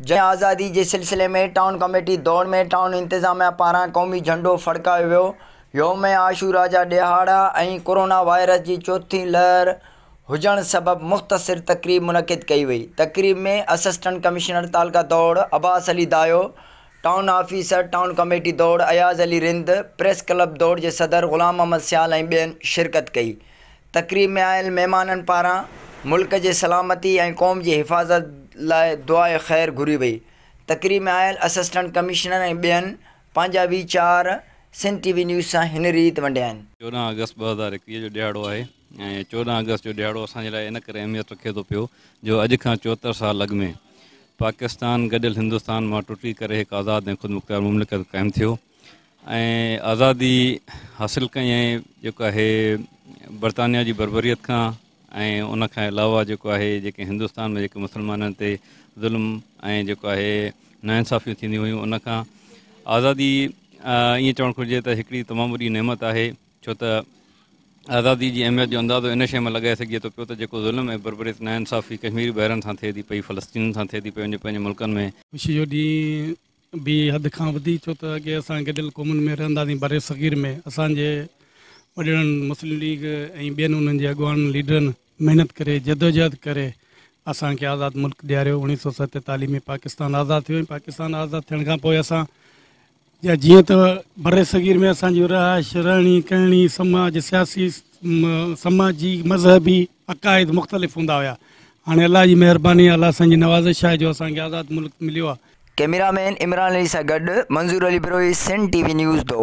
जय आज़ादी के सिलसिले में टाउन कमेटी दौड़ में टाउन इंतिज़ामिया पारा क़ौमी झंडो फड़कायो वो योम आशूरा जा ॾिहाड़ा कोरोना वायरस की चौथी लहर हुजण सबब मुख़्तसिर तकरीब मुनद कई वही तकरीब में असिस्टेंट कमिश्नर तालका दौड़ अब्बास अली दायो town officer town committee Daur Ayaz Ali Rind press club Daur के सदर ग़ुलाम अहमद सियाल बेन शिरकत कई तकरीब में आयल मेहमान पारा मुल्क के सलामती क़ौम की हिफ़ाज़त लाइ दुआ ख़ैरु घुरी वई तकरीब में आयल असिस्टेंट कमिश्नर ऐं ॿियनि वीचार सिंध टी न्यूज़ सां हिन रीति वंडिया आहिनि अगस्त बजार एक्वी एकवीह जो ॾियारो आहे ऐं अगस्त जो ॾियारो असांजे इन अहमियत रखे तो पियो जो अज का चौहत्तर साल अॻु में पाकिस्तान गडल हिंदुस्तान मां टुटी करे हिकु आज़ादु ऐं ख़ुदि मुख़्तियार मुमलिकत क़ाइमु थियो आज़ादी हासिल कई ऐं जेको बरतानिया की बरबरीत का ऐं उनखां अलावा जेको आहे जेके हिंदुस्तान में जेके मुस्लमाननि ते ज़ुल्म ऐं जेको आहे नानिसाफ़ियूं थींदियूं हुयूं उनखां आज़ादी ईअं चवणु घुरिजे त हिकिड़ी तमामु वॾी नहिमियत आहे छो त आज़ादी जी अहमियत जो अंदाज़ो इन शइ में लॻाए सघिजे थो पियो त जेको ज़ुल्म ऐं बरबरेत नाइंसाफ़ी कश्मीरी ॿाहिरि सां थिए थी पई फलस्तीन सां थिए थी पई पंहिंजे मुल्कनि में ॾींहुं बि हद खां वधी छो त अॻे असां में असांजे वॾनि मुस्लिम लीग ऐं ॿियनि उन्हनि जे अॻवान लीडरनि महिनत करे जदोजहद करे असांखे आज़ादु मुल्क ॾियारियो उणिवीह सौ सतेतालीह में पाकिस्तान आज़ादु थियो ऐं पाकिस्तान आज़ादु थियण खां पोइ असां या जीअं त बरे सगीर में असांजी रहाइश रहणी करणी समाज सियासी समाजी मज़हबी अक़ाइद मुख़्तलिफ़ हूंदा हुया हाणे अलाह जी महिरबानी अलाह असांजी नवाज़िश आहे जो असांखे आज़ादु मुल्क मिलियो आहे कैमरामैन इमरान अली सां गॾु मंज़ूर अली ब्रोही सिंध टीवी न्यूज़ दो